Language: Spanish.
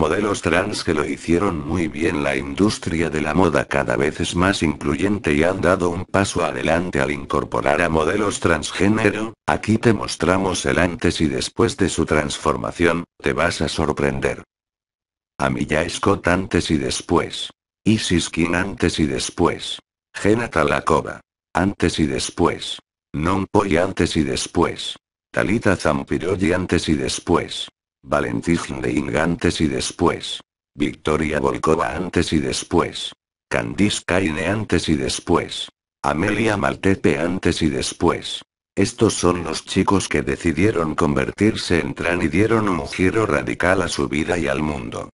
modelos trans que lo hicieron muy bien. La industria de la moda cada vez es más incluyente y han dado un paso adelante al incorporar a modelos transgénero. Aquí te mostramos el antes y después de su transformación, te vas a sorprender. Amilla Scott antes y después. Isis King antes y después. Gena Talakova. Antes y después. Non Poi antes y después. Talita Zampiroy antes y después. Valentín de antes y después. Victoria Volkova antes y después. Candice Kaine antes y después. Amelia Maltepe antes y después. Estos son los chicos que decidieron convertirse en tran y dieron un giro radical a su vida y al mundo.